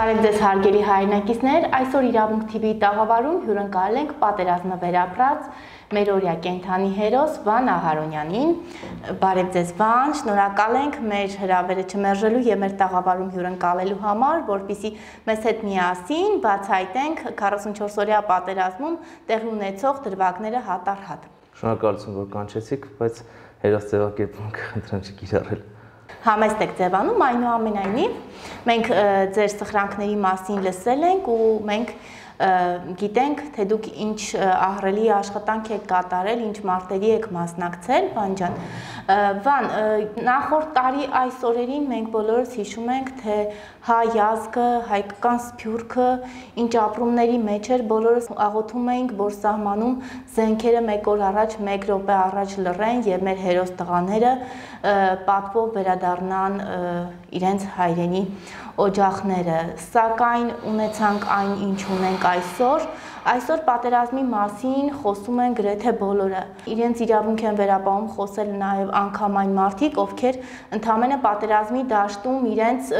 Բարև ձեզ հարգելի հայրենակիցներ, այսօր Իրավունք TV-ի տաղավարում հյուրընկալել ենք պատերազմը վերապրած մեր օրյա կենթանի հերոս Վան Ահարոնյանին։ Բարև ձեզ Վան, շնորհակալ ենք մեր հրավերը չմերժելու եւ մեր տաղավարում հյուրընկալելու համար, որpիսի մեզ հետ միասին բացահայտենք 44-օրյա պատերազմում տեղի ունեցող դրվագները հատ առ հատ։ Շնորհակալություն, որ կանչեցիք, բայց հերոս ձևակերպում կընտրեմ չգիրառել համեստ եք ձևանում, այնուամենայնիվ մենք ձեր սխրանքների մասին լսել ենք ու մենք գիտենք, թե դուք ինչ ահրելի աշխատանք եք կատարել, ինչ մարտերի եք մասնակցել, բան ջան։ Բան, նախորդ տարի այս օրերին մենք բոլորս հիշում ենք, թե հայ ազգը, հայկական սփյուռքը ինչ ապրումների մեջ էր, բոլորս աղոթում էինք, որ սահմանում զենքերը մեկ օր առաջ, մեկ րոպե առաջ լռեն եւ մեր հերոս տղաները պատվով վերադառնան իրենց հայրենի օջախները, սակայն ունեցանք այն, ինչ ունենք այսօր, Այսօր պատերազմի մասին խոսում են գրեթե բոլորը։ Իրենց իրավունք են վերապահում խոսել նաև անգամ այն մարդիկ, ովքեր ընդամենը պատերազմի դաշտում իրենց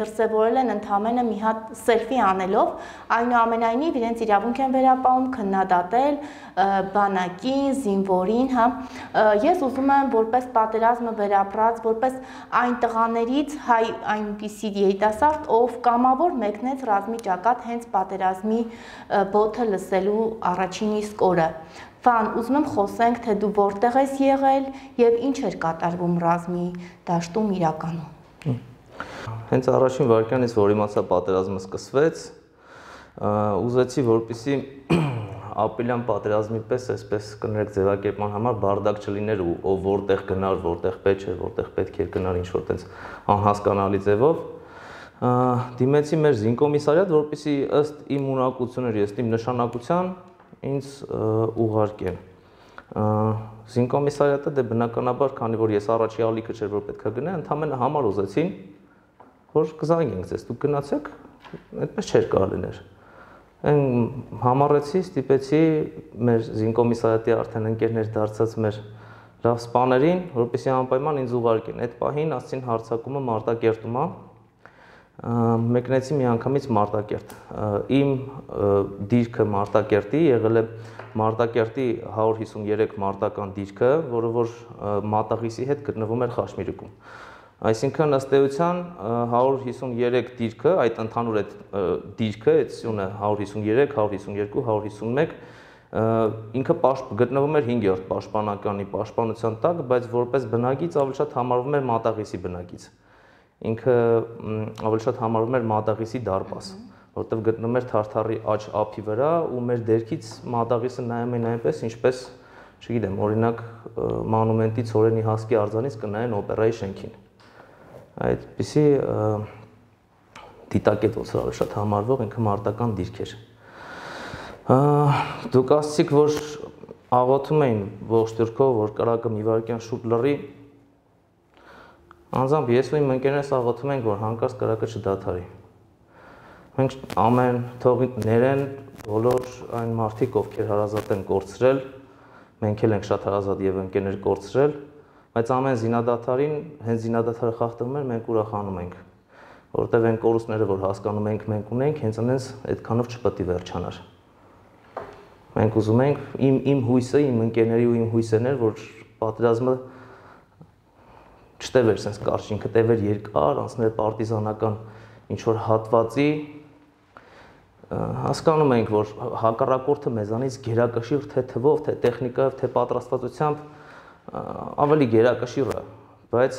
դրսևորել են ընդամենը մի հատ սելֆի անելով, այնուամենայնիվ իրենց իրավունք են վերապահում քննադատել բանակին, զինվորին, հա։ Ես ուզում եմ որպես պատերազմը վերապրած, որպես այն տղաներից հայ այնպիսի երիտասարդ, ով կամավոր մեկնեց ռազմի ճակատ հենց պատերազմի բոթը պատկերը լսելու առաջին իսկ օրը։ Վան, ուզում եմ խոսենք, թե դու որտեղ ես եղել եւ ինչ էր կատարվում ռազմի դաշտում իրականում։ Հենց առաջին վարքյանից, որ իմացա պատերազմը սկսվեց, ուզեցի, որպիսի ապիլյան պատերազմի պես այսպես կներեք ձևակերպման համար բարդակ չլիներ ու ով որտեղ գնար, որտեղ պետք է, որտեղ պետք էր գնար ինչ որ տենց անհասկանալի ձևով դիմեցի մեր զինկոմիսարիատ, որպեսզի ըստ իմ ունակությունների, ըստ իմ նշանակության ինձ ուղարկեն։ Զինկոմիսարիատը դե բնականաբար, քանի որ ես առաջի ալիքը չէր, որ պետքա գնա, ընդամենը համար ուզեցին, որ կզանգենք ձեզ, դուք գնացեք, այդպես չէր կարելի ներ։ Այն համառեցի, ստիպեցի մեր զինկոմիսարիատի արդեն ընկերներ դարձած մեր լավ սպաներին, որպեսզի անպայման ինձ ուղարկեն։ Այդ պահին ասցին հարցակումը Մարտակերտում է, մեկնեցի մի անգամից Մարտակերտ։ Իմ դիրքը Մարտակերտի եղել է Մարտակերտի 153 մարտական դիրքը, որը որ Մատաղիսի հետ գտնվում էր Խաշմիրուկում։ Այսինքն ըստ էության 153 դիրքը, այդ ընդհանուր այդ դիրքը, այդ սյունը 153, 152, 151 ինքը գտնվում էր 5-րդ պաշտպանականի պաշտպանության տակ, բայց որպես բնագից ավելի շատ համարվում էր մատաղիսի բնագից։ Ա, ինքը ավելի շատ համարվում էր մատաղիսի դարպաս, որտեղ գտնում էր թարթարի աջ ափի վրա ու մեր դերքից մատաղիսը նայում էին այնպես, ինչպես, չգիտեմ, օրինակ մոնումենտի ծորենի հասկի արձանից կնայեն օպերայի շենքին։ Այդպիսի դիտակետ ոնց որ շատ համարվող ինքը մարտական դիրք էր։ Դուք ասացիք, որ աղոթում էին ողջ դիրքով, որ կարակը մի վարքյան շուտ լռի, Անձամբ ես ու իմ ընկերներս աղոթում ենք, որ հանկարծ կրակը չդադարի։ Մենք ամեն թողիներեն բոլոր այն մարդիկ, ովքեր հարազատ են կորցրել, մենք էլ ենք շատ հարազատ եւ ընկերներ կորցրել, բայց ամեն զինադատարին, հենց զինադատարը խախտում էր, մենք ուրախանում ենք, որովհետեւ այն կորուստները, որ հասկանում ենք, մենք ունենք, հենց այնպես այդքանով չպետք է վերջանար։ Մենք ուզում ենք իմ իմ հույսը, իմ ընկերների ու իմ հույսն էր, որ պատերազմը չտևեր sense կարճին, կտևեր երկար, անցներ պարտիզանական ինչ որ հատվածի հասկանում ենք, որ հակառակորդը մեզանից գերակշիռ թե թվով, թե տեխնիկայով, թե պատրաստվածությամբ ավելի գերակշիռ է, բայց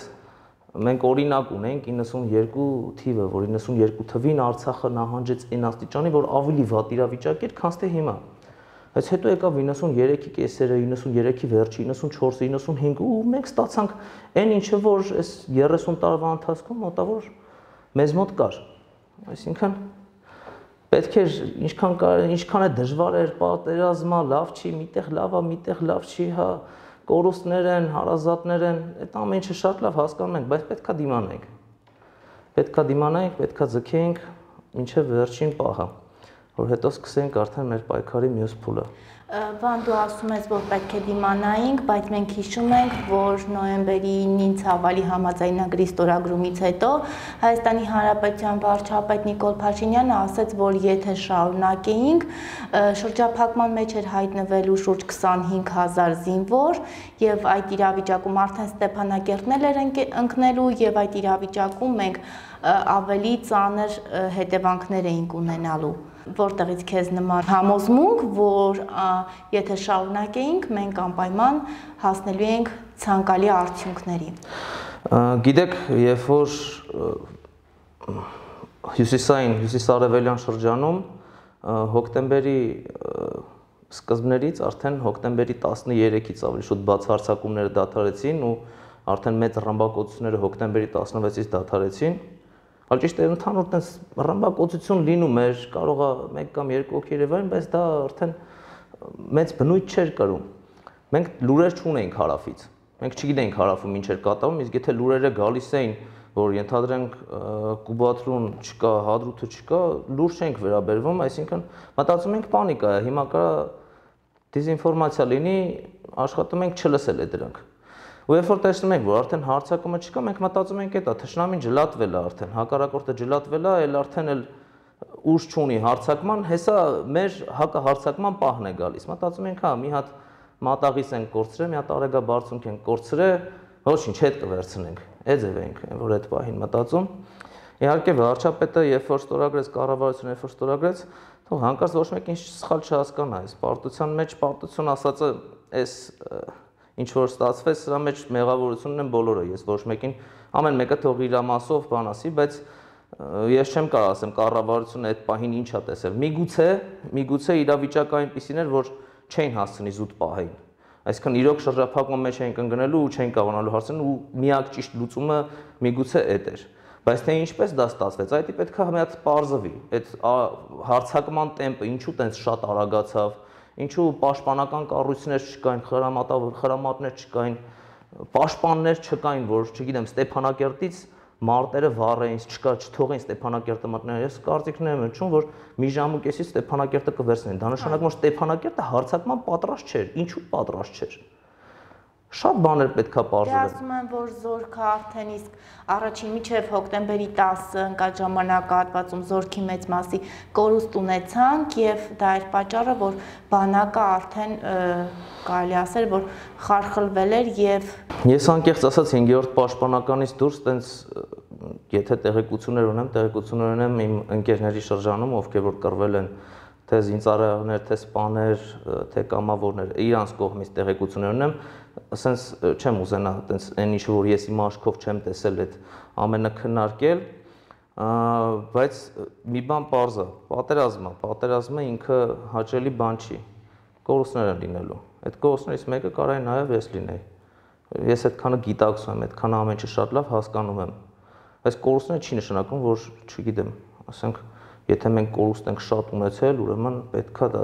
մենք օրինակ ունենք 92 թիվը, որ 92 թվին Արցախը նահանջեց այն աստիճանի, որ ավելի վատ իրավիճակ էր, քան թե հիմա։ Ա, Բայց հետո եկավ 93-ի կեսերը, 93-ի վերջը, 94-ը, 95-ը ու մենք ստացանք այն ինչը որ այս 30 տարվա ընթացքում մոտավոր մեզ մոտ կար։ Այսինքն պետք էր ինչքան կար, ինչքան է դժվար էր պատերազմա, լավ չի, միտեղ լավ է, միտեղ լավ չի, հա, կորուստներ են, հարազատներ են, այդ ամեն ինչը շատ լավ հասկանում ենք, բայց պետքա դիմանանք։ Պետքա դիմանանք, պետքա ձգենք, ինչը վերջին պահը որ հետո սկսենք արդեն մեր պայքարի մյուս փուլը։ Բան դու ասում ես, որ պետք է դիմանայինք, բայց մենք հիշում ենք, որ նոյեմբերի 9-ին ցավալի համաձայնագրի ստորագրումից հետո Հայաստանի Հանրապետության վարչապետ Նիկոլ Փաշինյանը ասաց, որ եթե շարունակեինք, շրջափակման մեջ էր հայտնվելու շուրջ 25000 զինվոր եւ այդ իրավիճակում արդեն Ստեփանակերտնել էր ընկնելու եւ այդ իրավիճակում մենք ավելի ծանր հետևանքներ էինք ունենալու որտեղից քեզ նման համոզմունք, որ եթե շարունակեինք, մենք անպայման հասնելու ենք ցանկալի արդյունքների։ Գիտեք, երբ որ հյուսիսային, հյուսիսարևելյան շրջանում հոկտեմբերի սկզբներից արդեն հոկտեմբերի 13-ից ավելի շուտ բաց հարցակումները դադարեցին ու արդեն մեծ ռմբակոծությունները հոկտեմբերի 16-ից դադարեցին Բայց ճիշտ է, ընդհանուր տես ռմբակոծություն լինում էր, կարող է 1 կամ 2 հոգի երևան, բայց դա արդեն մեծ բնույթ չէր կրում։ Մենք լուրեր չունեինք հարավից։ Մենք չգիտեինք հարավում ինչ էր կատարվում, իսկ եթե լուրերը գալիս էին, որ ենթադրենք կուբատրուն չկա, հադրուտը չկա, լուր չենք վերաբերվում, այսինքն մտածում ենք պանիկա է, հիմա կարա դիզինֆորմացիա լինի, աշխատում ենք չլսել է դրանք։ Ու երբ որ տեսնում ենք, որ արդեն հարցակումը չկա, մենք մտածում ենք, դա թշնամին ջլատվել է արդեն, հակառակորդը ջլատվել է, այլ արդեն էլ ուժ չունի հարցակման, հեսա մեր հակահարցակման պահն է գալիս։ Մտածում ենք, հա, մի հատ մատաղիս են կորցրել, մի հատ արեգա բարձունք են կորցրել, ոչինչ հետ կվերցնենք։ Էձև ենք, որ այդ պահին մտածում։ Իհարկե վարչապետը երբ որ ստորագրեց կառավարությունը, երբ որ ստորագրեց, թող հանկարծ ոչ մեկին սխալ չհասկանա, այս պարտության մեջ պարտություն ասածը այս ինչ որ ստացվեց, սրա մեջ մեղավորությունն են բոլորը, ես ոչ մեկին, ամեն մեկը թող իր մասով բան ասի, բայց ես չեմ կարող ասեմ կառավարությունը այդ պահին ինչ է տեսել։ Միգուցե, միգուցե իրավիճակը այնպեսին էր, որ չէին հասցնի զուտ պահային։ Այսինքն իրոք շրջափակման մեջ էին կընկնելու ու չէին կարողանալու հարցն ու միակ ճիշտ լուծումը միգուցե այդ էր։ Բայց թե ինչպես դա ստացվեց, այդի պետք է հմեած parzվի։ Այդ հարցակման տեմպը ինչու տենց շատ արագացավ, ինչու պաշտպանական կառույցներ չկային, խրամատավոր խրամատներ չկային, պաշտպաններ չկային, որ, չգիտեմ, Ստեփանակերտից մարտերը վառեին, չկա, չթողեին Ստեփանակերտը մտնեն։ Ես կարծիքն եմ ընչում, որ մի ժամու կեսից Ստեփանակերտը կվերցնեն։ Դա նշանակում է Ստեփանակերտը հարցակման պատրաստ չէր։ Ինչու պատրաստ չէր։ Ա Շատ բաներ պետքա բարձրել։ Դե ասում են, որ զորքը արդեն իսկ առաջին միջև հոկտեմբերի 10-ը ընկա ժամանակահատվածում զորքի մեծ մասի կորուստ ունեցանք եւ դա էր պատճառը, որ բանակը արդեն կարելի ասել, որ խարխլվել էր եւ Ես անկեղծ ասած 5-րդ պաշտպանականից դուրս տենց եթե տեղեկություններ ունեմ, տեղեկություններ ունեմ իմ ընկերների շրջանում, ովքեր որ կռվել են թե զինծառայողներ, թե սպաներ, թե կամավորներ, իրանց կողմից տեղեկություններ ունեմ, ասենց չեմ ուզենա տենց այն ինչ որ ես իմ աչքով չեմ տեսել այդ ամենը քննարկել բայց մի բան པարզ է պատերազմը պատերազմը ինքը հաճելի բան չի կորուսները լինելու այդ կորուսներից մեկը կարող է նաև ես լինեի ես այդքանը գիտակցում եմ այդքան ամեն ինչը շատ լավ հասկանում եմ այս կորուսները չի նշանակում որ չգիտեմ ասենք եթե մենք կորուստ ենք շատ ունեցել ուրեմն պետքա դա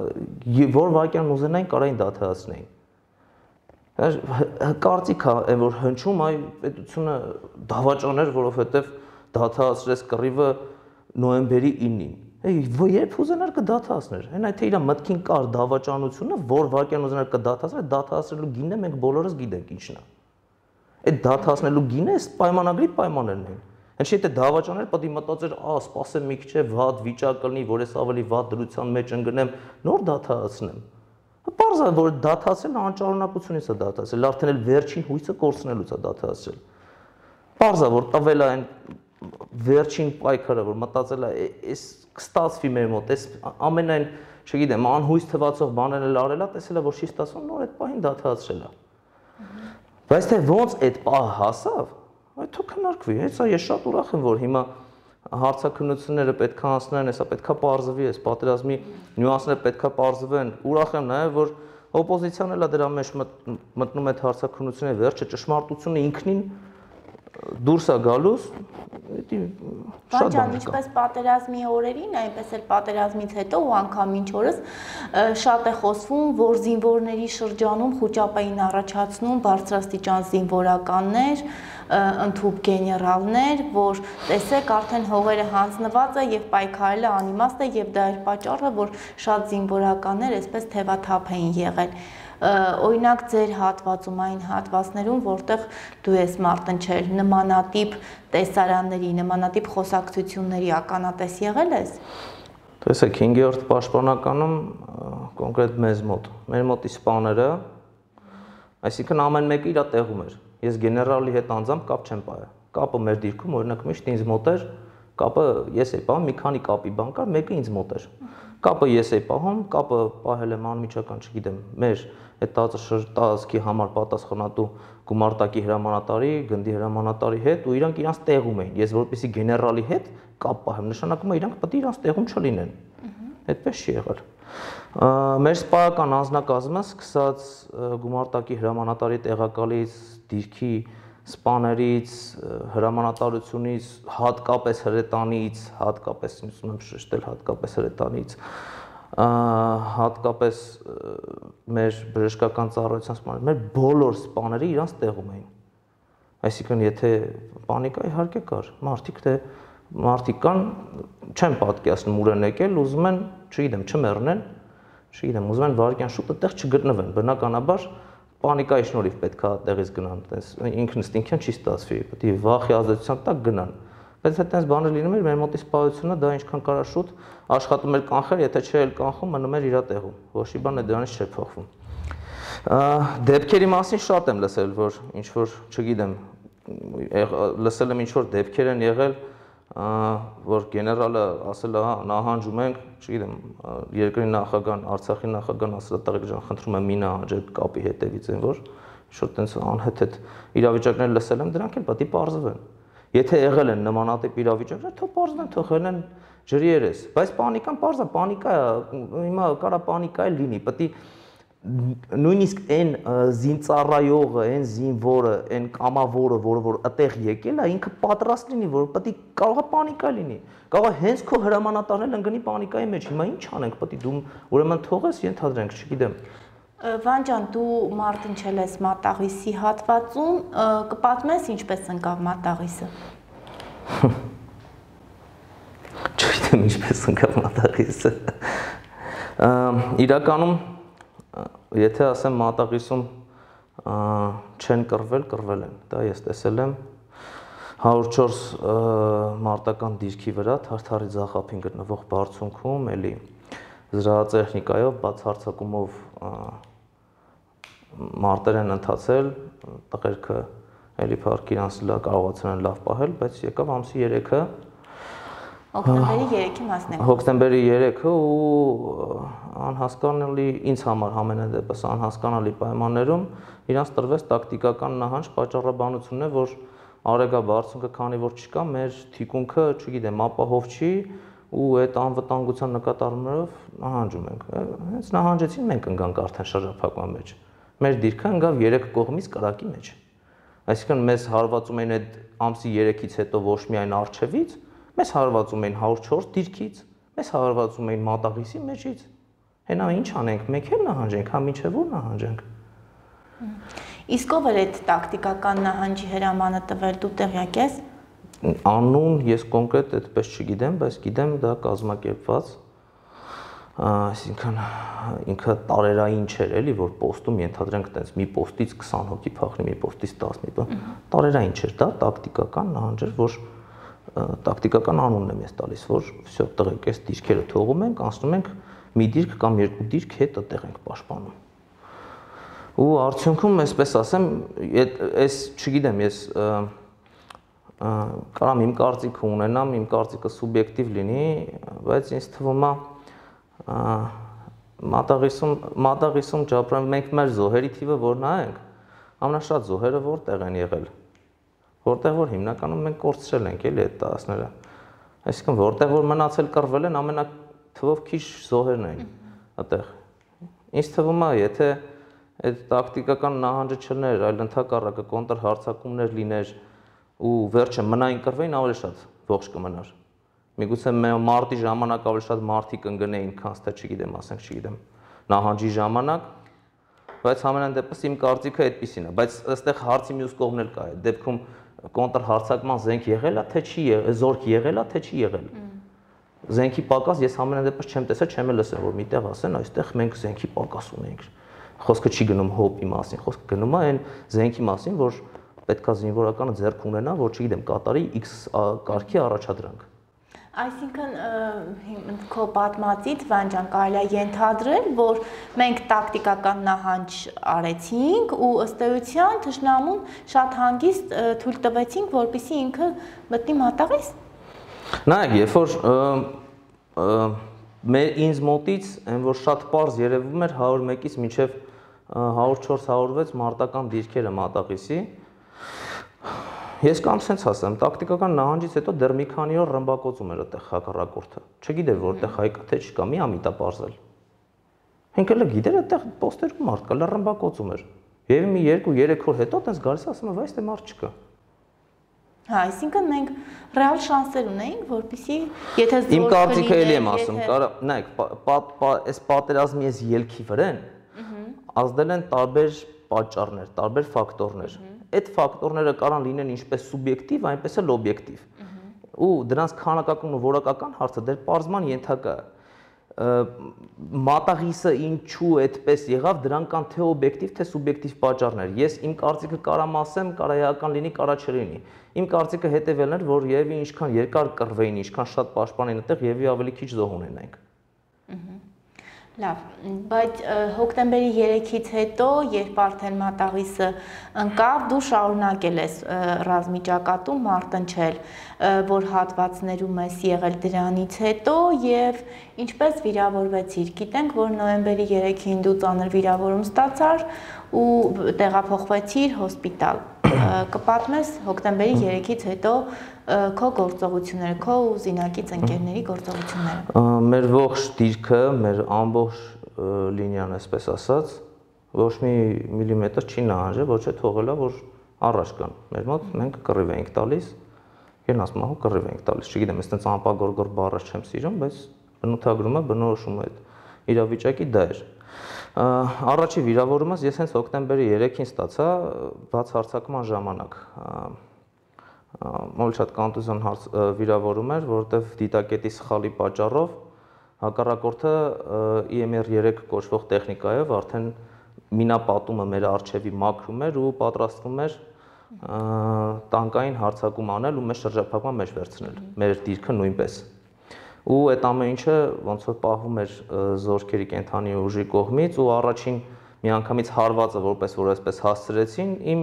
որ վայրկյան ուզենային կարող են դա թեացնեին Հա, կարծիք է որ հնչում այ պետությունը դավաճաներ որովհետև դաթահասրես կռիվը նոեմբերի 9-ին այ երբ ուզենար կդաթահասներ այն այդ թե իր մտքին կար դավաճանությունը որ վակյան ուզենար կդաթահասներ դաթահասելու գինը մենք բոլորս գիտենք ինչն է այդ դաթահասնելու գինը պայմանագրի պայմաններն են Ինչի՞ թե դավաճաներ պետք է մտածեր, «Ա, սпасեմ մի քիչ է վատ վիճակ կլինի, որ ես ավելի վատ դրության մեջ ընկնեմ, նոր դաթահասնեմ»։ Պարզ է, որ դաթասել անճարունակությունից է դաթասել, արդեն էլ վերջին հույսը կորցնելուց է դաթասել։ Պարզ է, որ տվել է այն վերջին պայքարը, որ մտածել է, այս կստացվի մեր մոտ, այս ամենայն, չգիտեմ, անհույս թվացող բաներն էլ արելա, տեսել է, որ չի ստացվում, նոր այդ պահին դաթասել է։ Բայց թե ոնց այդ պահը հասավ, այդ թող քննարկվի։ Հենց ես շատ ուրախ եմ, որ հիմա հարցակնությունները պետքա անցնեն, հեսա պետքա parzվի, այս պատերազմի նյուանսները պետքա parzվեն։ Ուրախ եմ նաև որ օպոզիցիան էլա դրա մեջ մտնում այդ հարցակնությունների վերջը ճշմարտությունը ինքնին դուրս է գալուս դի շատ բան ինչպես պատերազմի օրերին այնպես էլ պատերազմից հետո ու անգամ ինչ օրս շատ է խոսվում որ զինվորների շրջանում խոճապային առաջացնում բարձրաստիճան զինվորականներ ընդհուպ գեներալներ, որ տեսեք արդեն հողերը հանձնված է եւ պայքարելը անիմաստ է եւ դա էր պատճառը, որ շատ զինվորականներ այսպես թևաթափ էին եղել օրինակ ձեր հատվածում այն հատվածներում, որտեղ դու ես մարտնչել նմանատիպ տեսարանների, նմանատիպ խոսակցությունների ականատես եղել ես։ Տեսեք 5-րդ պաշտպանականում կոնկրետ մեզ մոտ, մեր մոտ իսպաները, այսինքն ամեն մեկը իր տեղում էր։ Ես գեներալի հետ անձամբ կապ չեմ պահել։ Կապը մեր դիրքում օրինակ միշտ ինձ մոտ էր, մոտ էր կապը ես էի պահում, մի քանի կապի բան կար, մեկը ինձ մոտ էր։ Կապը ես էի պահում, կապը պահել եմ անմիջական, չգիտեմ, մեր այդ տազքի համար պատասխանատու գումարտակի հրամանատարի, գնդի հրամանատարի հետ ու իրանք իրանց տեղում էին։ Ես որպեսի գեներալի հետ կապ պահեմ, նշանակում է իրանք պետք է իրանց տեղում չլինեն։ Այդպես չի եղել։ Մեր սպայական անձնակազմը սկսած գումարտակի հրամանատարի տեղակալից դիրքի սպաներից, հրամանատարությունից, հատկապես հրետանից, հատկապես ուզում եմ շեշտել հատկապես հրետանից, հատկապես մեր բժշկական ծառայության սպաներ, մեր բոլոր սպաները իրանց տեղում էին։ Այսինքն եթե պանիկա իհարկե կար, մարդիկ թե մարդիկ կան չեն պատկերացնում ուր են եկել, ուզում են, չգիտեմ, չմեռնեն, չգիտեմ, ուզում են վարկյան շուտ այդտեղ չգտնվեն։ Բնականաբար պանիկայի շնորհիվ պետքա տեղից գնան, տես ինքնստինքյան չի ստացվի, պետք է վախի ազդեցության տակ գնան։ Բայց այդ տես բանը լինում էր, մեր մոտ իսպայությունը դա ինչքան կարա շուտ աշխատում էր կանխել, եթե չէ էլ կանխում, մնում էր իր տեղում։ Ոչ մի բան դրանից չէ փոխվում։ Դեպքերի մասին շատ եմ լսել, որ ինչ որ, չգիտեմ, լսել եմ ինչ որ դեպքեր են եղել, եղ, որ գեներալը ասել է, նահանջում ենք, չգիտեմ, երկրի նախագահան, Արցախի նախագահան ասել է, տղեկ ջան, խնդրում եմ մի նահանջեք կապի հետևից են որ շուտ տենց անհետ իրավիճակներ լսել եմ, դրանք էլ պետք է բարձվեն։ Եթե եղել են նմանատիպ իրավիճակներ, թող բարձնեն, թող հենեն ջրի երես, բայց պանիկան բարձա, պանիկա, հիմա կարա պանիկա լինի, պետք է նույնիսկ այն զինծառայողը, այն զինվորը, այն կամավորը, որը որ այդտեղ եկել է, ինքը պատրաստ լինի, որ պետք է կարողա պանիկա լինի։ Կարող է հենց քո հրամանատարն էլ ընկնի պանիկայի մեջ։ Հիմա ի՞նչ անենք, պետք է դու ուրեմն թողես, ենթադրենք, չգիտեմ։ Վան ջան, դու մարտին չել ես մատաղիսի հատվածում, կպատմես ինչպես ընկավ մատաղիսը։ Չգիտեմ ինչպես ընկավ մատաղիսը։ Իրականում եթե ասեմ մատաղիսում չեն կռվել, կռվել են, դա ես տեսել եմ 104 մարտական դիրքի վրա Թարթարի ցախափին գտնվող բարձունքում, էլի զրահատեխնիկայով բաց հարցակումով մարտեր են ընթացել, տղերքը էլի փառք իրանց լա կարողացան լավ պահել, բայց եկավ ամսի 3-ը Հոկտեմբերի 3-ի հա, մասն է։ Հոկտեմբերի 3-ը ու անհասկանալի ինձ համար ամենադեպս անհասկանալի պայմաններում իրանց տրվեց տակտիկական նահանջ պատճառաբանությունն է, որ Արեգա Բարձունքը քանի որ չկա, մեր թիկունքը, չգիտեմ, ապահով չի ու այդ անվտանգության նկատառումով նահանջում ենք։ Հենց նահանջեցին մենք ընկանք արդեն շրջափակման մեջ։ Մեր դիրքը ընկավ 3 կողմից կրակի մեջ։ Այսինքն մեզ հարվածում էին այդ ամսի 3-ից հետո ոչ միայն արչևից, մեզ հարվածում են 104 դիրքից, մեզ հարվածում են մատաղիսի մեջից։ Հենա ինչ անենք, մեկ էլ նահանջենք, հա միջև ու նահանջենք։ Իսկ ով էր այդ տակտիկական նահանջի հրամանը տվել դու տեղյակ ես։ Անուն ես կոնկրետ այդպես չգիտեմ, բայց գիտեմ դա կազմակերպված այսինքն ինքը տարերային չէր էլի որ post-ում ենթադրենք տենց մի post-ից 20 հոգի փախնի, մի post-ից 10 մի բան։ Տարերային չէր դա, տակտիկական նահանջ էր, որ տակտիկական անունն եմ ես տալիս, որ վсё, տղեկ, այս դիրքերը թողում ենք, անցնում ենք մի դիրք կամ երկու դիրք հետ այդտեղ ենք պաշտպանում։ Ու արդյունքում, այսպես ասեմ, այդ այս, չգիտեմ, ես կարամ իմ կարծիքը ունենամ, իմ կարծիքը սուբյեկտիվ լինի, բայց ինձ թվում է մատաղիսում մատաղիսում ճապրան մենք մեր զոհերի թիվը որ նայենք, ամնաշատ զոհերը որտեղ են եղել 2019 որտեղ որ հիմնականում մենք կորցրել ենք էլի այդ տասները։ Այսինքն որտեղ որ մնացել կռվել են ամենա թվով քիչ զոհերն են այդտեղ։ Ինչ թվում է, եթե այդ տակտիկական նահանջը չներ, այլ ընդհակառակը կոնտր հարցակումներ լիներ ու վերջը մնային կռվեին ավելի շատ ողջ կմնար։ Միգուցե մարտի ժամանակ ավելի շատ մարտի կընկնեին, քան ստա չգիտեմ, ասենք չգիտեմ, նահանջի ժամանակ, բայց համենայն դեպս իմ կարծիքը այդպեսին է, բայց այստեղ հարցի մյուս կողմն էլ կա, այդ դեպքում կոնտրհարցակման զենք եղել է, թե չի եղել, զորք եղել է, թե չի եղել։ Զենքի պակաս ես ամենայն դեպքում չեմ տեսել, չեմ էլ լսել, որ միտեղ ասեն, այստեղ մենք զենքի պակաս ունենք։ Խոսքը չի գնում հոբի մասին, խոսքը գնում է այն զենքի մասին, որ պետքա զինվորականը ձեռք ունենա, որ չգիտեմ, կատարի X կարգի առաջադրանք Այսինքն քո պատմածից Վանջան կարելի է ենթադրել, որ մենք տակտիկական նահանջ արեցինք ու ըստ էության Թշնամուն շատ հանգիստ թույլ տվեցինք, որպիսի ինքը մտնի մատաղից։ Նայեք, երբ որ մեր ինձ մոտից այն որ շատ པարզ երևում էր 101-ից մինչև 104-106 մարտական դիրքերը մատաղիսի Ես կամ sense ասեմ, տակտիկական նահանջից հետո դեռ մի քանի օր ռմբակոծում էր այդտեղ հակառակորդը։ Չգիտեր որտեղ հայկա թե չկա, մի ամիտա բարձել։ Հենց էլ գիտեր այդտեղ պոստերում մարդ կա, ռմբակոծում էր։ Եվ մի 2-3 օր հետո տենց գալիս ասում է, «Այս թե մարդ չկա»։ Հա, այսինքն մենք ռեալ շանսեր ունեինք, որpիսի եթե զորքերի Իմ կարծիքը էլի եմ ասում, կարա, նայեք, այս պատերազմի այս ելքի վրան ազդել են տարբեր պատճառներ, տարբեր ֆակտորներ։ Այդ ֆակտորները կարող լինեն ինչպես սուբյեկտիվ, այնպես էլ օբյեկտիվ։ Ու դրանց քանակական ու որակական հարցը դեռ parzman ենթակա է մատաղիսը ինչու այդպես եղավ, դրանք կան թե օբյեկտիվ, թե սուբյեկտիվ պատճառներ։ Ես իմ կարծիքը կարամ ասեմ, կարա էական լինի, կարա չլինի։ Իմ կարծիքը հետևելն էր, որ եւի ինչքան երկար կռվեին, ինչքան շատ պաշտպանին այդտեղ, եւի ավելի քիչ զոհ ունենայինք։ Ահա։ Լավ, բայց հոկտեմբերի 3-ից հետո, երբ արդեն մատաղիսը ընկավ, դու շարունակել ես ռազմիճակատում մարտնչել, որ հատվածներում ես եղել դրանից հետո եւ ինչպես վիրավորվեցիր։ Գիտենք, որ նոեմբերի 3-ին դու ծանր վիրավորում ստացար ու տեղափոխվեցիր հոսպիտալ։ Կպատմես հոկտեմբերի 3-ից հետո քո գործողությունները, քո ու զինակից ընկերների գործողությունները։ Մեր ողջ դիրքը, մեր ամբողջ լինիան, այսպես ասած, ոչ մի միլիմետր չի նահանջել, ոչ է թողելա, որ առաջ կան։ Մեր մոտ մենք կռիվ ենք տալիս, իրեն ասում ահա կռիվ ենք տալիս։ Չգիտեմ, այստենց անապագորգոր բառը չեմ սիրում, բայց բնութագրումը, բնորոշումը այդ իրավիճակի դա էր։ Առաջի վիրավորումս ես հենց հոկտեմբերի 3-ին ստացա բաց հարցակման ժամանակ։ Ա, մոլ շատ կոնտուզիոն հարց վիրավորում էր, որովհետև դիտակետի սխալի պատճառով հակառակորդը EMR3 կոչվող տեխնիկայով արդեն մինապատումը մեր արչեվի մաքրում էր ու պատրաստվում էր տանկային հարցակում անել ու մեր շրջափակման մեջ վերցնել։ Մեր դիրքը նույնպես։ Ու այդ ամեն ինչը ոնց որ պահվում էր զորքերի կենթանի ուժի կողմից ու առաջին միանգամից հարվածը որպես որ այսպես հասցրեցին, իմ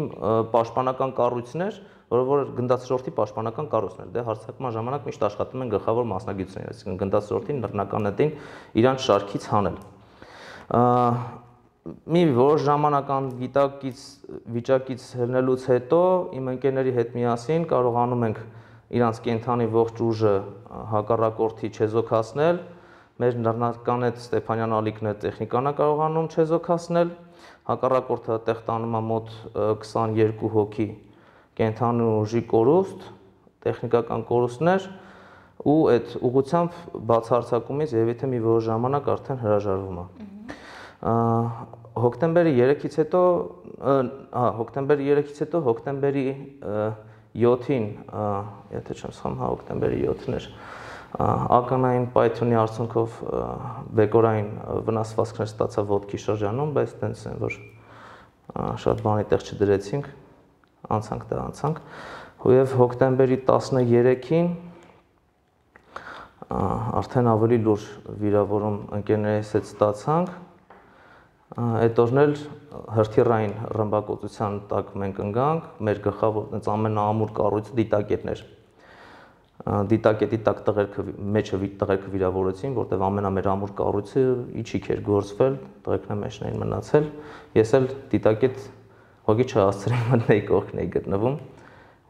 պաշտպանական կառույցներ որը որ գնդացրորդի պաշտպանական կառույցն էր։ Դե հարցակման ժամանակ միշտ աշխատում են գլխավոր մասնագիտությունները, այսինքն գնդացրորդին լեռնական նետին իրան շարքից հանել։ Մի որոշ ժամանական գիտակից վիճակից հելնելուց հետո իմ ընկերների հետ միասին կարողանում ենք իրանց կենթանի ողջ ուժը հակառակորդի չեզոքացնել, մեր նռնական այդ Ստեփանյան ալիքն է տեխնիկանը կարողանում չեզոքացնել, հակառակորդը տեղ տանում է մոտ 22 հոգի կենթանի ուժի կորուստ, տեխնիկական կորուստներ ու այդ ուղությամբ բացարձակումից եւ եթե մի որոշ ժամանակ արդեն հրաժարվում է։ Հոկտեմբերի 3-ից հետո, հա, հոկտեմբերի 3-ից հետո հոկտեմբերի 7-ին, եթե չեմ սխալվում, հա, հոկտեմբերի 7-ն էր, ականային պայթյունի արդյունքով բեկորային վնասվածքներ ստացա ոտքի շրջանում, բայց տենց են որ շատ բանի տեղ չդրեցինք անցանք դա անցանք եւ հոկտեմբերի 13-ին արդեն ավելի լուրջ վիրավորում ընկերներիս հետ ստացանք այդ օրն էլ հրթիռային ռմբակոծության տակ մենք ընկանք մեր գլխավոր այնց ամենաամուր կառույցը դիտակետն էր դիտակետի տակ տղերքը մեջը տղերքը վիրավորեցին, որտեղ ամենամերամուր կառույցը իջիկ էր գործվել, տղերքն էլ մեջն էին մնացել։ Ես էլ դիտակետ հոգի չհասցրեմ մտնել կողքն է գտնվում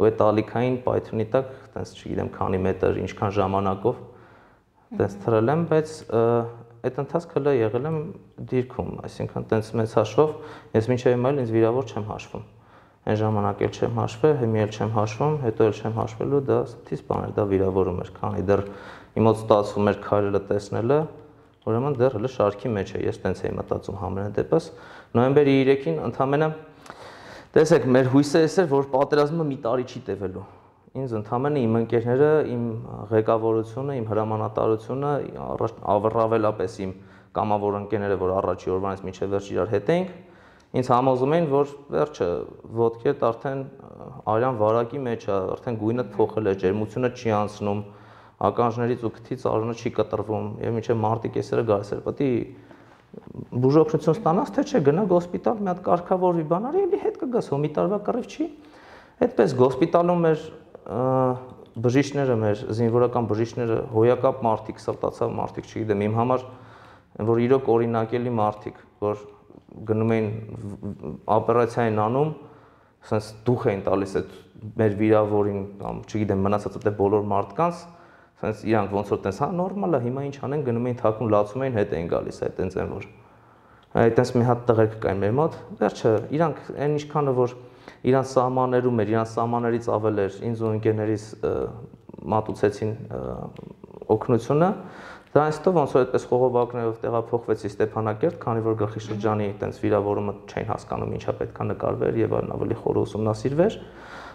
ու այդ ալիքային Python-ի տակ տես չգիտեմ քանի մետր ինչքան ժամանակով տես թռել եմ բայց այդ ընթացքը լա եղել եմ դիրքում այսինքն տես մեծ հաշվով ես մինչև հիմա ինձ վիրավոր չեմ հաշվում այն ժամանակ էլ չեմ հաշվել, հիմի էլ չեմ հաշվում, հետո էլ չեմ հաշվելու, դա սթի սպան էր, դա վիրավորում էր, քանի դեռ իմոց ստացվում էր քարերը տեսնելը, ուրեմն դեռ հələ շարքի մեջ է, ես տենց էի մտածում համենայն դեպս։ Նոյեմբերի 3-ին ընդամենը Տեսեք, մեր հույսը էս էր, որ պատերազմը մի տարի չի տևելու։ Ինձ ընդամենը իմ ընկերները, իմ ղեկավարությունը, իմ հրամանատարությունը, ավրավելապես իմ կամավոր ընկերները, որ առաջի օրվանից մինչև վերջ իրար հետ էինք, ինձ համոզում էին, որ վերջը ոդքերդ արդեն արյան վարակի մեջ է, արդեն գույնը փոխել է, ջերմությունը չի անցնում, ականջներից ու քթից արունը չի կտրվում, եւ մինչև մարտի կեսերը գալիս էր, պետք է բուժօգնություն ստանաս, թե չէ գնա հոսպիտալ, մի հատ կարգավորվի բանարի, էլի հետ կգաս, հո մի տարվա կռիվ չի։ Այդպես հոսպիտալում մեր բժիշկները, մեր զինվորական բժիշկները հոյակապ մարդիկ, սրտացավ մարդիկ, չգիտեմ, իմ համար որ իրոք օրինակելի մարդիկ, որ գնում էին օպերացիային անում, ասես դուխ էին տալիս այդ մեր վիրավորին կամ չգիտեմ մնացած այդ դե բոլոր մարդկանց, Սենց իրանք ոնց որ տես հա նորմալ է, հիմա ինչ անեն, գնում էին թաքուն լացում էին, հետ էին գալիս, այդ տենց են որ։ Այդ տենց մի հատ տղերք կային մեր մոտ, վերջը իրանք այն ինչքանը որ իրանք սահմաններում էր, իրանք սահմաններից ավել էր, ինձ ու ընկերներից մատուցեցին օգնությունը, Դա ինստով ոնց որ այդպես խողովակներով տեղափոխվեցի Ստեփանակերտ, քանի որ գլխի շրջանի այտենց վիրավորումը չէին հասկանում ինչա պետքա նկարվեր եւ այլն ավելի խորը ուսումնասիրվեր։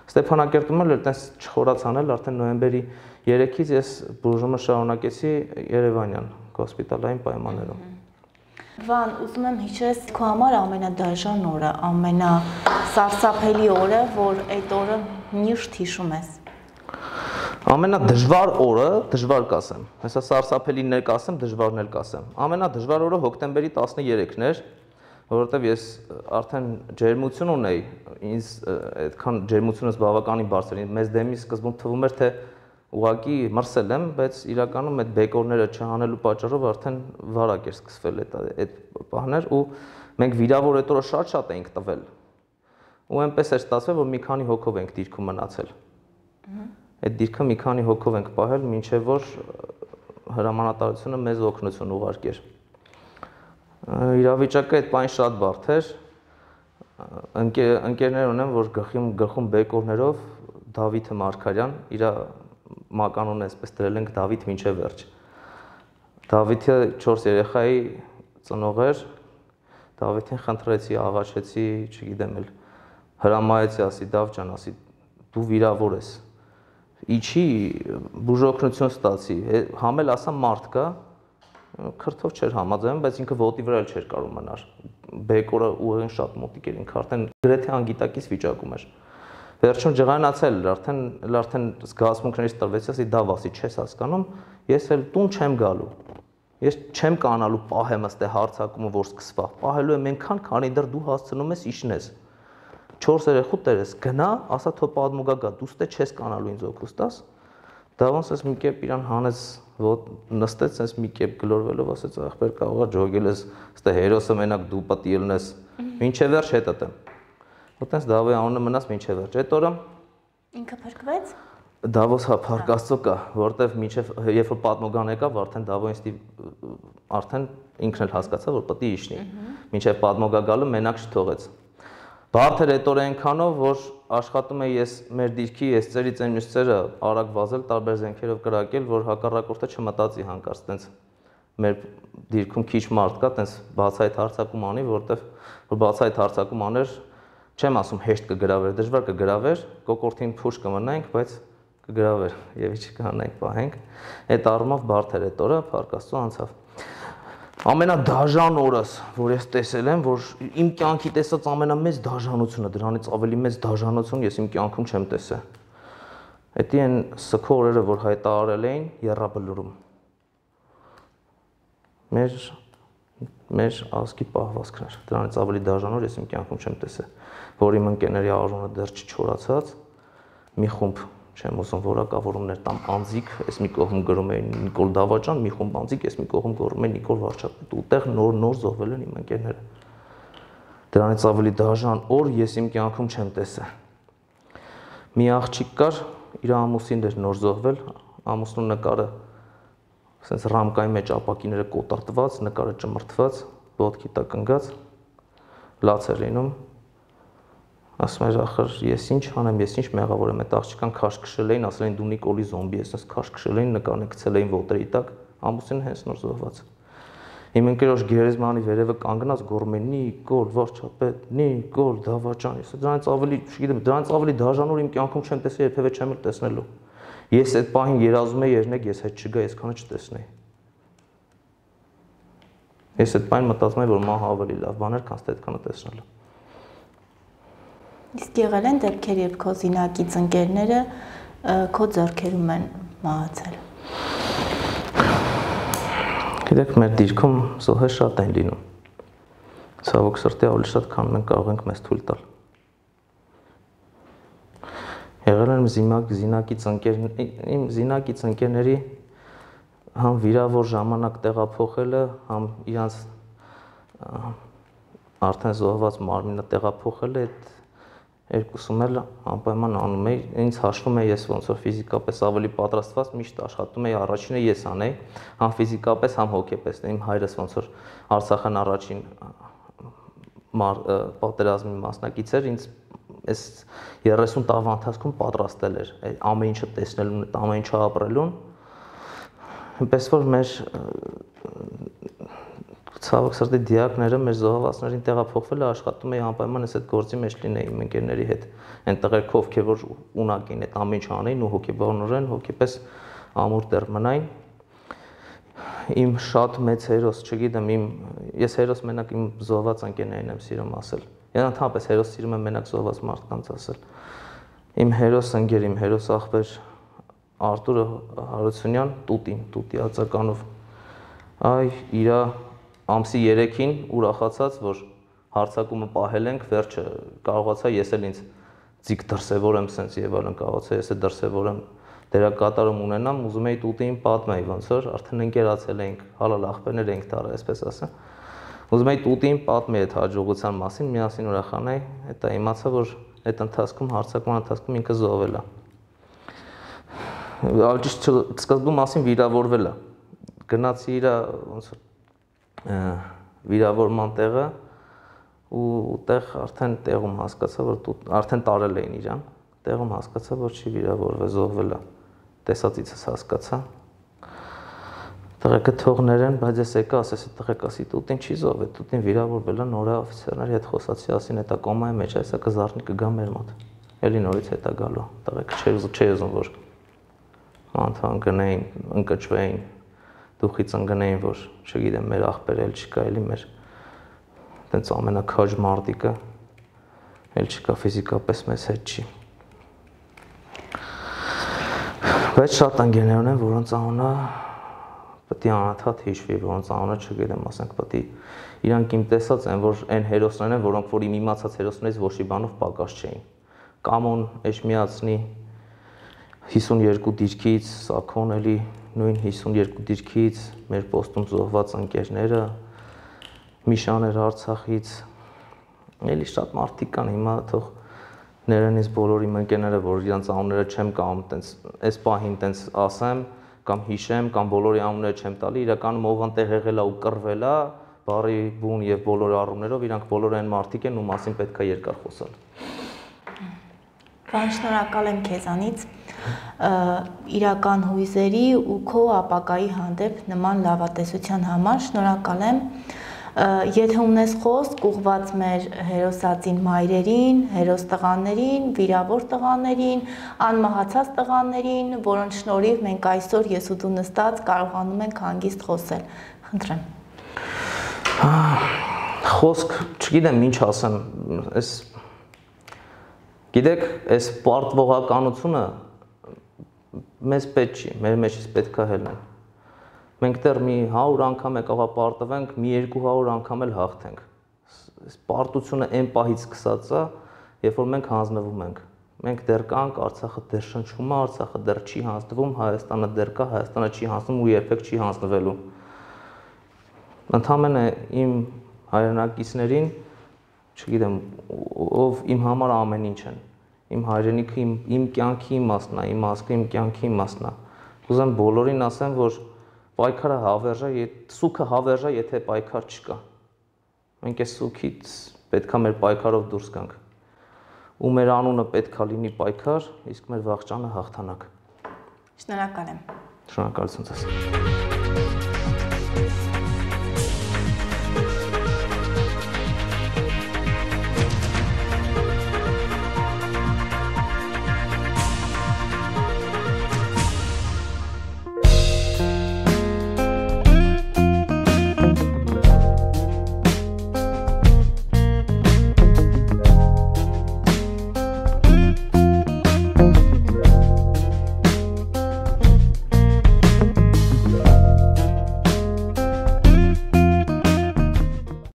Ստեփանակերտում էլ այտենց չխորացանել արդեն նոյեմբերի 3-ից ես բուժումը շարունակեցի Երևանյան հոսպիտալային պայմաններում։ Վան, ուզում եմ հիշես քո համար ամենադաժան օրը, ամենասարսափելի օրը, որ այդ օրը միշտ հիշում ես։ Ամենադժվար օրը, դժվար կասեմ։ Հեսա սարսափելին ներկասեմ, դժվարն էլ կասեմ։ Ամենադժվար օրը հոկտեմբերի 13-ն էր, որովհետև ես արդեն ջերմություն ունեի, ինձ այդքան ջերմությունս բավականին բարձր էր։ Մեզ դեմի սկզբում թվում էր թե ուղակի մրսել եմ, բայց իրականում այդ բեկորները չհանելու պատճառով արդեն վարակ էր սկսվել այդ այդ բաներ ու մենք վիրավոր այդ օրը շատ-շատ էինք տվել։ Ու այնպես էր ստացվել, որ մի քանի հոգով ենք դիրքում մնացել։ Այդ դիրքը մի քանի հոգով ենք պահել, ոչ որ հրամանատարությունը մեզ օգնություն ուղարկեր։ ու իրավիճակը այդ պայն շատ բարդ էր։ Ընկերներ ունեմ, որ գլխում գլխում բեկորներով Դավիթը Մարկարյան իր մականոնը այսպես դրել ենք Դավիթ ոչ վերջ։ Դավիթը 4 երեխայի ծնող էր։ Դավիթին խնդրեցի, աղաչեցի, չգիտեմ էլ հրամայեցի, ասի Դավ ջան, ասի դու վիրավոր ես։ Իչի բուժօգնություն ստացի։ Համ էլ ասա մարդ կա, քրթով չէր համաձայնում, բայց ինքը ոտի վրա էլ չէր կարող մնալ։ Բեկորը ուղին շատ մոտիկ էր, ինքը արդեն գրեթե անգիտակից վիճակում էր։ Վերջում ջղանացել էր, արդեն էլ արդեն զգացմունքներից տրվեց, ասի դա վասի չես հասկանում, ես էլ տուն չեմ գալու։ Ես չեմ կանալու պահեմ ըստե հարցակումը, որ սկսվա։ Պահելու եմ ենքան, քանի դեռ դու հասցնում ես իջնես։ 4 երեխու տերես գնա, ասա թո պատմուգա գա, դու ստե չես կանալու ինձ օգուստաս Դա ոնց էս մի կերպ իրան հանեց նստեց sense մի կերպ գլորվելով ասեց ախպեր կարող է ջոգել ես ստե հերոսը մենակ դու պատի ելնես ինչե վերջ հետը տեմ ու տենց դավե անունը մնաց ինչե վերջ այդ օրը ինքը փրկվեց դավոս հա փարկ աստծո կա որտեվ միջև երբ որ պատմոգան եկավ արդեն դավո ինստի արդեն ինքն էլ հասկացա որ պետք է իշնի միջև պատմոգա գալը մենակ չթողեց բարդ է ռետոր այնքանով, որ աշխատում է ես մեր դիրքի, ես ծերից այն մյուս ծերը արագ վազել, տարբեր զենքերով կրակել, որ հակառակորդը չմտածի հանկարծ, տենց մեր դիրքում քիչ մարդ կա, տենց բացայտ հարցակում անի, որտեվ որ բացայտ հարցակում աներ, չեմ ասում հեշտ կգրավեր, դժվար կգրավեր, կոկորտին փուշ կմնայինք, բայց կգրավեր, եւ իչ կանենք, պահենք։ Այդ առումով բարդ է ռետորը, փարկաստու անցավ ամենադաժան օրս, որ ես տեսել եմ, որ իմ կյանքի տեսած ամենամեծ դաժանությունը, դրանից ավելի մեծ դաժանություն ես իմ կյանքում չեմ տեսել։ Էդի են սկորերը, որ հայտարարել էին երրաբլուրում։ Մեր մեր ազգի պահվածքներ, դրանից ավելի դաժանոր ես իմ կյանքում չեմ տեսել, որ իմ ընկերների առօրինը դեռ չչորացած մի խումբ չեմ ուզում որակավորումներ տամ անձիկ, այս մի կողմ գրում է Նիկոլ Դավաճան, մի խումբ անձիկ, այս մի կողմ գրում է Նիկոլ Վարչապետ, ուտեղ նոր-նոր զոհվել են իմ ընկերները։ Դրանից ավելի դաժան օր ես իմ կյանքում չեմ տեսել։ Մի աղջիկ կար, իր ամուսինն էր նոր զոհվել, ամուսնու նկարը սենց ռամկայի մեջ ապակիները կոտարտված, նկարը ճմրթված, ոտքի տակ ընկած լաց էր լինում, ասում էր ախր ես ինչ անեմ, ես ինչ մեղավոր եմ, այդ աղջկան քաշ քշել էին, ասել էին դու Նիկոլի զոմբի ես, ասես քաշ քշել էին, նկարն գցել էին ոտերի տակ, ամուսին հենց նոր զոհված։ Իմ ընկերոջ Գերեզմանի վերևը կանգնած գոռում է Նիկոլ վարչապետ, Նիկոլ դավաճան։ Ես դրանից ավելի, չգիտեմ, դրանից ավելի դաժանոր իմ կյանքում չեմ տեսել, երբևէ չեմ էլ տեսնելու։ Ես այդ պահին երազում եի երնեք, ես հետ չգա, ես քանը չտեսնեի։ Ես այդ պահին մտածում եմ, որ մահ ավելի լավ բան էր, քան ստեդկանը տեսնելը։ Իսկ եղել են դեպքեր, երբ քո զինակից ընկերները քո ձեռքերում են մահացել։ Գիտեք, մեր դիրքում զոհեր շատ են լինում։ Ցավոք սրտի ավելի շատ, քան մենք կարող ենք մեզ թույլ տալ։ Եղել են զինակ զինակից ընկերների, իմ զինակից ընկերների համ վիրավոր ժամանակ տեղափոխելը, համ իրանց արդեն զոհված մարմինը տեղափոխելը այդ երկուսում էլ անպայման անում էի, ինձ հաշվում է ես ոնց որ ֆիզիկապես ավելի պատրաստված միշտ աշխատում էի առաջինը ես անեի, համ ֆիզիկապես, համ հոգեպես։ Իմ հայրս ոնց որ Արցախան առաջին պատերազմի մասնակից էր, ինձ այս 30 տարվա ընթացքում պատրաստել էր ամեն ինչը տեսնելուն, ամեն ինչը ապրելուն։ Պես որ մեր ցավոք սրտի դիակները մեր զոհվածներին տեղափոխվել է աշխատում էի անպայման էս այդ գործի մեջ լինեի իմ ընկերների հետ այն տղերք ովքեր որ ունակ են այդ ամեն ինչ անեին ու հոգեբանորեն հոգեպես ամուր դեռ մնային իմ շատ մեծ հերոս չգիտեմ իմ ես հերոս մենակ իմ զոհված ընկերներին եմ սիրում ասել ես ընդհանրապես հերոս սիրում եմ մենակ զոհված մարդկանց ասել իմ հերոս ընկեր իմ հերոս ախպեր Արտուրը Հարությունյան տուտին, տուտի ածականով այ իրա ամսի 3-ին ուրախացած, որ հարցակումը պահել ենք, վերջը կարողացա ես էլ ինձ ձիգ դրսևորեմ սենց եւ այլն կարողացա ես էլ դրսևորեմ դերակատարում ունենամ, ուզում էի տուտին պատմեի ոնց որ արդեն ընկերացել էինք, հալալ ախպերներ էինք դարա, այսպես ասա։ Ուզում էի տուտին պատմեի այդ հաջողության մասին, միասին ուրախանայի, հետո իմացա որ այդ ընթացքում հարցակման ընթացքում ինքը զոհվել է։ Այլ ճիշտ սկզբում մասին վիրավորվել է։ Գնացի իրա ոնց որ վիրավորման տեղը ու ուտեղ արդեն տեղում հասկացա, որ արդեն տարել էին իրան, տեղում հասկացա, որ չի վիրավորվել, զոհվել է։ Տեսածիցս հասկացա։ Տղեկը թողներ են, բայց ես եկա, ասես է տղեկը ասի տուտին չի զոհվել, տուտին վիրավորվել է նորա օֆիցերների հետ խոսացի, ասին հետա կոմայի մեջ, այսա կզառնի կգա մեր մոտ։ Էլի նորից հետա գալու։ Տղեկը չէր չէր ուզում որ անդան գնային, ընկճվեին, գլուխից ընկնեին, որ չգիտեմ, մեր ախպերը էլ չկա, էլի մեր տենց ամենակաջ մարդիկը էլ չկա ֆիզիկապես մեզ հետ չի։ Բայց շատ ընկերներ ունեմ, որոնց անունը պետք է անընդհատ հիշվի, որոնց անունը չգիտեմ, ասենք պետք է իրանք իմ տեսած են, որ այն հերոսներն են, որոնք որ իմ իմացած հերոսներից ոչ մի բանով պակաս չէին։ Կամոն, Էշմիածնի 52 դիրքից, Սաքոն էլի նույն 52 դիրքից մեր ոստում զոհված ընկերները, Միշաներ Արցախից, էլի շատ մարդիկ կան հիմա թող ներեն ինձ բոլոր իմ ընկերները, որ իրենց անունները չեմ կամ տենց այս պահին տենց ասեմ կամ հիշեմ կամ բոլորի անունները չեմ տալի, իրականում ով անտեղ եղել է ու կռվել է, բարի բուն եւ բոլոր առումներով իրանք բոլոր այն մարդիկ են ու մասին պետքա երկար խոսալ։ Շնորհակալ եմ քեզանից իրական հույզերի ու քո ապակայի հանդեպ նման լավատեսության համար։ Շնորհակալ եմ։ Եթե ունես խոսք ուղված մեր հերոսացին մայրերին, հերոս տղաներին, վիրավոր տղաներին, անմահացած տղաներին, որոնց շնորհիվ մենք այսօր ես ու դու նստած կարողանում ենք հանգիստ խոսել։ Խնդրեմ։ Խոսք, չգիտեմ ինչ ասեմ, այս Գիտեք, այս պարտվողականությունը մեզ պետք չի, մեր մեջից պետքա հելնեն։ Մենք դեռ մի 100 անգամ եկավա պարտվենք, մի 200 անգամ էլ հաղթենք։ Այս պարտությունը այն պահից սկսած է, երբ որ մենք հանձնվում ենք։ Մենք դեռ կանք, Արցախը դեռ շնչում է, Արցախը դեռ չի հանձնվում, Հայաստանը դեռ կա, Հայաստանը չի հանձնում ու երբեք չի հանձնվելու։ Ընդհանրապես իմ հայրենակիցներին չգիտեմ, ով իմ համար ամեն ինչ են։ Իմ հայրենիքը իմ իմ կյանքի մասն է, իմ ազգը իմ կյանքի մասն է։ Կուզեմ բոլորին ասեմ, որ պայքարը հավերժա, սուքը հավերժա, եթե պայքար չկա։ Մենք այս սուքից պետքա մեր պայքարով դուրս գանք։ Ու մեր անունը պետքա լինի պայքար, իսկ մեր վաղճանը հաղթանակ։ Շնորհակալ եմ։ Շնորհակալություն ձեզ։